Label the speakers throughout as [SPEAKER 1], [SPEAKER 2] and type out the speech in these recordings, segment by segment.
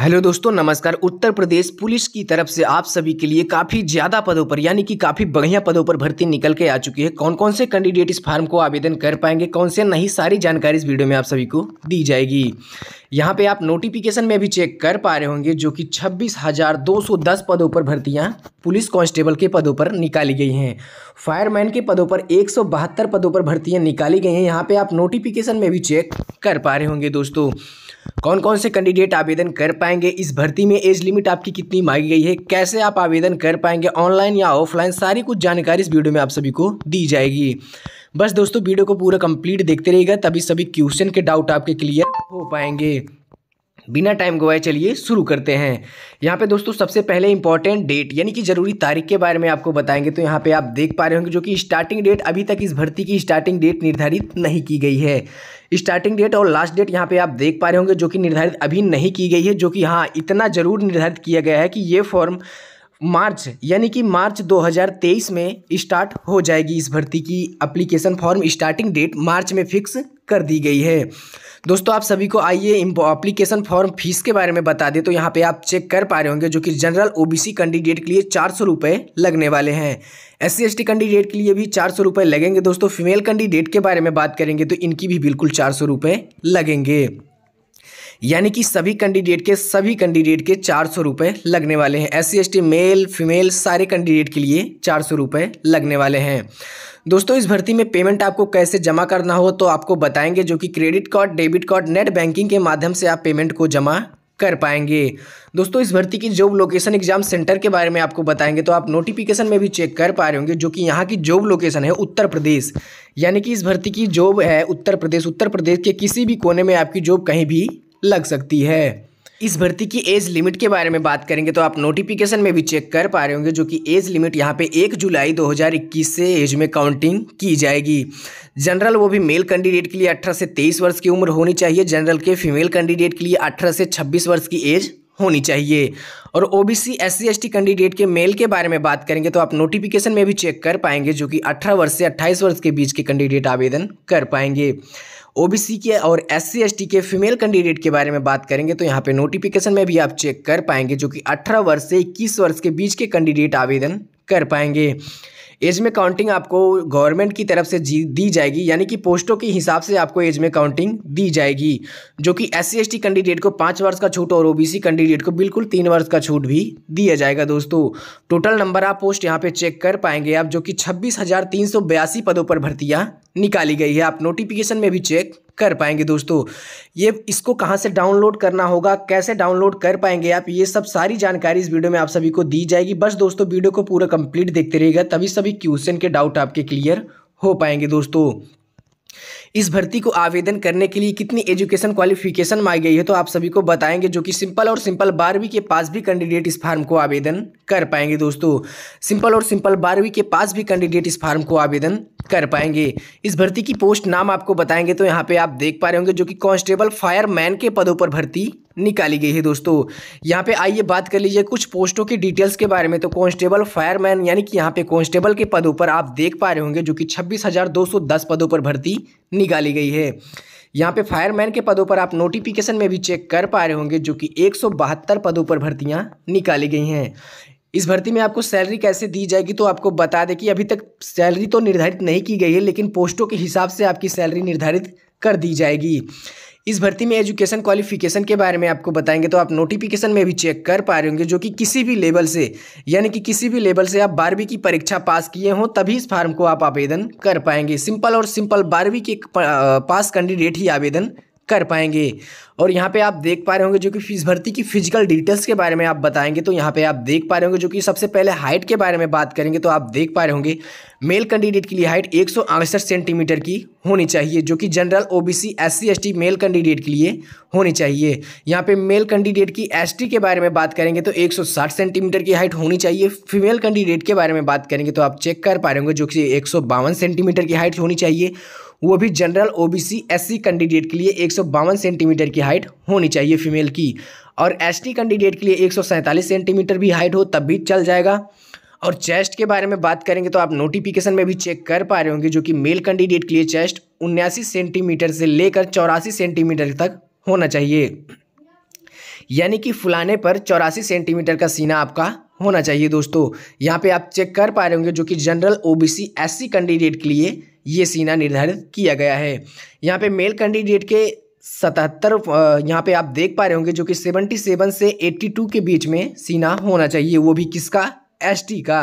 [SPEAKER 1] hello दोस्तों नमस्कार उत्तर प्रदेश police की तरफ से आप सभी के लिए काफ़ी ज़्यादा पदों पर यानी कि काफ़ी बढ़िया पदों पर भर्ती निकल के आ चुकी है कौन कौन से कैंडिडेट इस फार्म को आवेदन कर पाएंगे कौन से नहीं सारी जानकारी इस वीडियो में आप सभी को दी जाएगी यहाँ पे आप नोटिफिकेशन में भी चेक कर पा रहे होंगे जो कि 26,210 पदों पर भर्तियाँ पुलिस कांस्टेबल के पदों पर निकाली गई हैं फायरमैन के पदों पर बहत्तर पदों पर भर्तियाँ निकाली गई हैं यहाँ पे आप नोटिफिकेशन में भी चेक कर पा रहे होंगे दोस्तों कौन कौन से कैंडिडेट आवेदन कर पाएंगे इस भर्ती में एज लिमिट आपकी कितनी मांगी गई है कैसे आप आवेदन कर पाएंगे ऑनलाइन या ऑफलाइन सारी कुछ जानकारी इस वीडियो में आप सभी को दी जाएगी बस दोस्तों वीडियो को पूरा कंप्लीट देखते रहिएगा तभी सभी क्वेश्चन के डाउट आपके क्लियर हो पाएंगे बिना टाइम गवाए चलिए शुरू करते हैं यहाँ पे दोस्तों सबसे पहले इंपॉर्टेंट डेट यानी कि ज़रूरी तारीख के बारे में आपको बताएंगे तो यहाँ पे आप देख पा रहे होंगे जो कि स्टार्टिंग डेट अभी तक इस भर्ती की स्टार्टिंग डेट निर्धारित नहीं की गई है स्टार्टिंग डेट और लास्ट डेट यहाँ पे आप देख पा रहे होंगे जो कि निर्धारित अभी नहीं की गई है जो कि हाँ इतना ज़रूर निर्धारित किया गया है कि ये फॉर्म मार्च यानी कि मार्च 2023 में स्टार्ट हो जाएगी इस भर्ती की application form starting date March में फिक्स कर दी गई है दोस्तों आप सभी को आइए अप्लीकेशन फॉर्म फीस के बारे में बता दें तो यहाँ पे आप चेक कर पा रहे होंगे जो कि जनरल ओबीसी कैंडिडेट के लिए चार सौ रुपये लगने वाले हैं एस सी कैंडिडेट के लिए भी चार सौ रुपये लगेंगे दोस्तों फीमेल कैंडिडेट के बारे में बात करेंगे तो इनकी भी बिल्कुल चार सौ रुपये लगेंगे यानी कि सभी कैंडिडेट के सभी कैंडिडेट के चार सौ रुपये लगने वाले हैं एस सी मेल फीमेल सारे कैंडिडेट के लिए चार सौ रुपये लगने वाले हैं दोस्तों इस भर्ती में पेमेंट आपको कैसे जमा करना हो तो आपको बताएंगे जो कि credit card debit card net banking के माध्यम से आप पेमेंट को जमा कर पाएंगे दोस्तों इस भर्ती की जॉब लोकेशन एग्जाम सेंटर के बारे में आपको बताएंगे तो आप नोटिफिकेशन में भी चेक कर पा रहे होंगे जो कि यहाँ की जॉब लोकेशन है उत्तर प्रदेश यानी कि इस भर्ती की जॉब है उत्तर प्रदेश उत्तर प्रदेश के किसी भी कोने में आपकी जॉब कहीं भी लग सकती है इस भर्ती की एज लिमिट के बारे में बात करेंगे तो आप नोटिफिकेशन में भी चेक कर पा रहे होंगे जो कि एज लिमिट यहाँ पे एक जुलाई 2021 से एज में काउंटिंग की जाएगी जनरल वो भी मेल कैंडिडेट के लिए 18 से 23 वर्ष की उम्र होनी चाहिए जनरल के फीमेल कैंडिडेट के लिए 18 से 26 वर्ष की एज होनी चाहिए और O B C S C candidate के मेल के बारे में बात करेंगे तो आप नोटिफिकेशन में भी चेक कर पाएंगे जो कि 18 वर्ष से 28 वर्ष के बीच के कैंडिडेट आवेदन कर पाएंगे ओबीसी के और एस सी के फीमेल कैंडिडेट के बारे में बात करेंगे तो यहाँ पे नोटिफिकेशन में भी आप चेक कर पाएंगे जो कि अठारह वर्ष से इक्कीस वर्ष के बीच के कैंडिडेट आवेदन कर पाएंगे एज में काउंटिंग आपको गवर्नमेंट की तरफ से दी जाएगी यानी कि पोस्टों के हिसाब से आपको एज में काउंटिंग दी जाएगी जो कि एस सी कैंडिडेट को पाँच वर्ष का छूट और ओबीसी कैंडिडेट को बिल्कुल तीन वर्ष का छूट भी दिया जाएगा दोस्तों टोटल नंबर आप पोस्ट यहाँ पे चेक कर पाएंगे आप जो कि छब्बीस पदों पर भर्तियाँ निकाली गई है आप नोटिफिकेशन में भी चेक कर पाएंगे दोस्तों ये इसको कहाँ से डाउनलोड करना होगा कैसे डाउनलोड कर पाएंगे आप ये सब सारी जानकारी इस वीडियो में आप सभी को दी जाएगी बस दोस्तों वीडियो को पूरा कंप्लीट देखते रहिएगा तभी सभी क्वेश्चन के डाउट आपके क्लियर हो पाएंगे दोस्तों इस भर्ती को आवेदन करने के लिए कितनी एजुकेशन क्वालिफिकेशन मांगी गई है तो आप सभी को बताएंगे जो कि सिंपल और सिंपल बारहवीं के पास भी कैंडिडेट इस फार्म को आवेदन कर पाएंगे दोस्तों सिंपल और सिंपल बारहवीं के पास भी कैंडिडेट इस फार्म को आवेदन कर पाएंगे इस भर्ती की पोस्ट नाम आपको बताएंगे तो यहाँ पे आप देख पा रहे होंगे जो कि कांस्टेबल फायरमैन के पदों पर भर्ती निकाली गई है दोस्तों यहाँ पे आइए बात कर लीजिए कुछ पोस्टों की डिटेल्स के बारे में तो कांस्टेबल फायरमैन यानी कि यहाँ पे कांस्टेबल के पदों पर आप देख पा रहे होंगे जो कि 26,210 पदों पर भर्ती निकाली गई है यहाँ पे फायरमैन के पदों पर आप नोटिफिकेशन में भी चेक कर पा रहे होंगे जो कि एक पदों पर भर्तियाँ निकाली गई हैं इस भर्ती में आपको सैलरी कैसे दी जाएगी तो आपको बता दें कि अभी तक सैलरी तो निर्धारित नहीं की गई है लेकिन पोस्टों के हिसाब से आपकी सैलरी निर्धारित कर दी जाएगी इस भर्ती में एजुकेशन क्वालिफिकेशन के बारे में आपको बताएंगे तो आप नोटिफिकेशन में भी चेक कर पा रहे होंगे जो कि किसी भी लेवल से यानी कि किसी भी लेवल से आप बारहवीं की परीक्षा पास किए हों तभी इस फार्म को आप आवेदन कर पाएंगे सिंपल और सिंपल बारहवीं के पास कैंडिडेट ही आवेदन कर पाएंगे और यहाँ पे आप देख पा रहे होंगे जो कि फीस भर्ती की फिजिकल डिटेल्स के बारे में आप बताएंगे तो यहाँ पे आप देख पा रहे होंगे जो कि सबसे पहले हाइट के बारे में बात करेंगे तो आप देख पा रहे होंगे मेल कैंडिडेट के लिए हाइट एक सेंटीमीटर की होनी चाहिए जो कि general OBC SC ST male candidate के लिए होनी चाहिए यहाँ पे मेल कैंडिडेट की एस के बारे में बात करेंगे तो एक सेंटीमीटर की हाइट होनी चाहिए फीमेल कैंडिडेट के बारे में बात करेंगे तो आप चेक कर पा रहे होंगे जो कि एक सेंटीमीटर की हाइट होनी चाहिए वो भी जनरल ओबीसी एससी कैंडिडेट के लिए एक सेंटीमीटर की हाइट होनी चाहिए फीमेल की और एसटी कैंडिडेट के लिए एक सेंटीमीटर भी हाइट हो तब भी चल जाएगा और चेस्ट के बारे में बात करेंगे तो आप नोटिफिकेशन में भी चेक कर पा रहे होंगे जो कि मेल कैंडिडेट के लिए चेस्ट उन्यासी सेंटीमीटर से लेकर चौरासी सेंटीमीटर तक होना चाहिए यानी कि फुलाने पर चौरासी सेंटीमीटर का सीना आपका होना चाहिए दोस्तों यहाँ पे आप चेक कर पा रहे होंगे जो कि जनरल ओबीसी एससी कैंडिडेट के लिए ये सीना निर्धारित किया गया है यहाँ पे मेल कैंडिडेट के सतहत्तर यहाँ पे आप देख पा रहे होंगे जो कि सेवेंटी सेवन से एट्टी टू के बीच में सीना होना चाहिए वो भी किसका टी का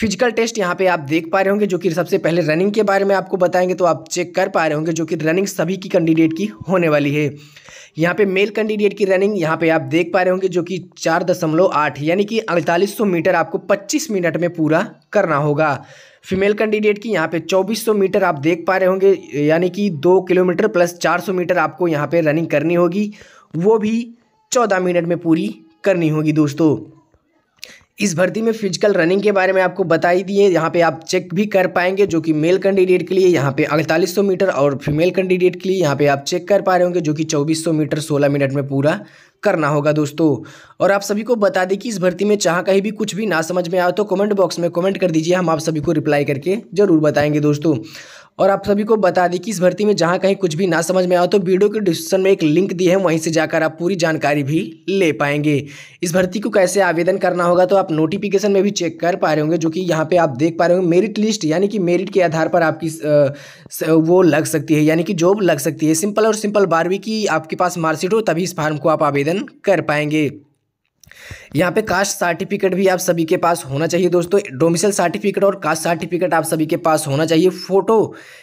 [SPEAKER 1] फिजिकल टेस्ट यहाँ पे आप देख पा रहे होंगे जो कि सबसे पहले रनिंग के बारे में आपको बताएंगे तो आप चेक कर पा रहे होंगे जो कि रनिंग सभी की कैंडिडेट की होने वाली है यहाँ पे मेल कैंडिडेट की रनिंग यहाँ पे आप देख पा रहे होंगे जो कि चार दशमलव आठ यानी कि अड़तालीस सौ मीटर आपको पच्चीस मिनट में पूरा करना होगा फीमेल कैंडिडेट की यहाँ पे 2400 मीटर आप देख पा रहे होंगे यानी कि दो किलोमीटर प्लस 400 मीटर आपको यहाँ पे रनिंग करनी होगी वो भी 14 मिनट में पूरी करनी होगी दोस्तों इस भर्ती में फिजिकल रनिंग के बारे में आपको बता ही दिए यहाँ पे आप चेक भी कर पाएंगे जो कि मेल कैंडिडेट के लिए यहाँ पे सौ मीटर और फीमेल कैंडिडेट के लिए यहाँ पे आप चेक कर पा रहे होंगे जो कि 2400 मीटर 16 मिनट में पूरा करना होगा दोस्तों और आप सभी को बता दें कि इस भर्ती में चाह कहीं भी कुछ भी ना समझ में आए तो कमेंट बॉक्स में कमेंट कर दीजिए हम आप सभी को रिप्लाई करके ज़रूर बताएंगे दोस्तों और आप सभी को बता दें कि इस भर्ती में जहाँ कहीं कुछ भी ना समझ में आओ तो वीडियो के डिस्क्रिप्शन में एक लिंक दी है वहीं से जाकर आप पूरी जानकारी भी ले पाएंगे इस भर्ती को कैसे आवेदन करना होगा तो आप नोटिफिकेशन में भी चेक कर पा रहे होंगे जो कि यहाँ पे आप देख पा रहे होंगे मेरिट लिस्ट यानी कि मेरिट के आधार पर आपकी वो लग सकती है यानी कि जॉब लग सकती है सिंपल और सिंपल बारहवीं की आपके पास मार्कशीट हो तभी इस फार्म को आप आवेदन कर पाएंगे यहाँ पे कास्ट सर्टिफिकेट भी आप सभी के पास होना चाहिए दोस्तों डोमिसल सर्टिफिकेट और कास्ट सर्टिफिकेट आप सभी के पास होना चाहिए फोटो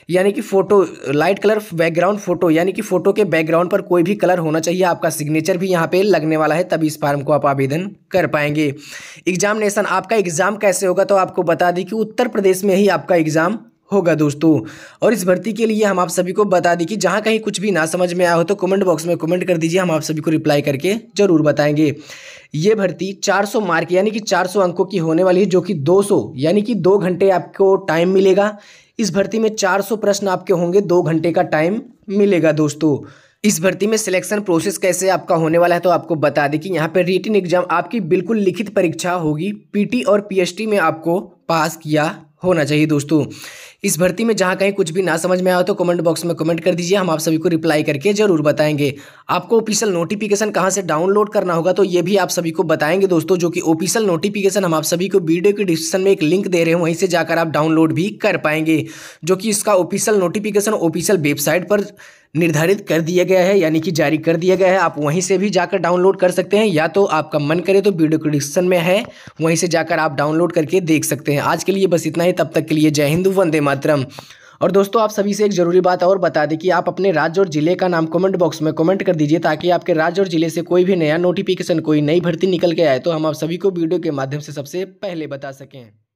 [SPEAKER 1] यानी कि photo light colour background photo यानी कि फोटो के बैकग्राउंड पर कोई भी कलर होना चाहिए आपका सिग्नेचर भी यहाँ पे लगने वाला है तभी इस फार्म को आप आवेदन कर पाएंगे एग्जामिनेशन आपका एग्ज़ाम कैसे होगा तो आपको बता दें कि उत्तर प्रदेश में ही आपका एग्ज़ाम होगा दोस्तों और इस भर्ती के लिए हम आप सभी को बता दें कि जहाँ कहीं कुछ भी ना समझ में आया हो तो कमेंट बॉक्स में कमेंट कर दीजिए हम आप सभी को रिप्लाई करके जरूर बताएंगे ये भर्ती 400 मार्क यानी कि 400 अंकों की होने वाली है जो कि 200 यानी कि दो घंटे आपको टाइम मिलेगा इस भर्ती में 400 प्रश्न आपके होंगे दो घंटे का टाइम मिलेगा दोस्तों इस भर्ती में सिलेक्शन प्रोसेस कैसे आपका होने वाला है तो आपको बता दें कि यहाँ पर रिटर्न एग्जाम आपकी बिल्कुल लिखित परीक्षा होगी पीटी और पीएचटी में आपको पास किया होना चाहिए दोस्तों इस भर्ती में जहाँ कहीं कुछ भी ना समझ में आया तो कमेंट बॉक्स में कमेंट कर दीजिए हम आप सभी को रिप्लाई करके जरूर बताएंगे आपको ऑफिशियल नोटिफिकेशन कहाँ से डाउनलोड करना होगा तो ये भी आप सभी को बताएंगे दोस्तों जो कि ऑफिशियल नोटिफिकेशन हम आप सभी को वीडियो के डिस्क्रिप्शन में एक लिंक दे रहे हैं वहीं से जाकर आप डाउनलोड भी कर पाएंगे जो कि इसका ऑफिशियल नोटिफिकेशन ऑफिशियल वेबसाइट पर निर्धारित कर दिया गया है यानी कि जारी कर दिया गया है आप वहीं से भी जाकर डाउनलोड कर सकते हैं या तो आपका मन करे तो वीडियो डिस्क्रिप्शन में है वहीं से जाकर आप डाउनलोड करके देख सकते हैं आज के लिए बस इतना ही तब तक के लिए जय हिंदू वंदे मातरम और दोस्तों आप सभी से एक ज़रूरी बात और बता दें कि आप अपने राज्य और ज़िले का नाम कमेंट बॉक्स में कमेंट कर दीजिए ताकि आपके राज्य और ज़िले से कोई भी नया नोटिफिकेशन कोई नई भर्ती निकल के आए तो हम आप सभी को वीडियो के माध्यम से सबसे पहले बता सकें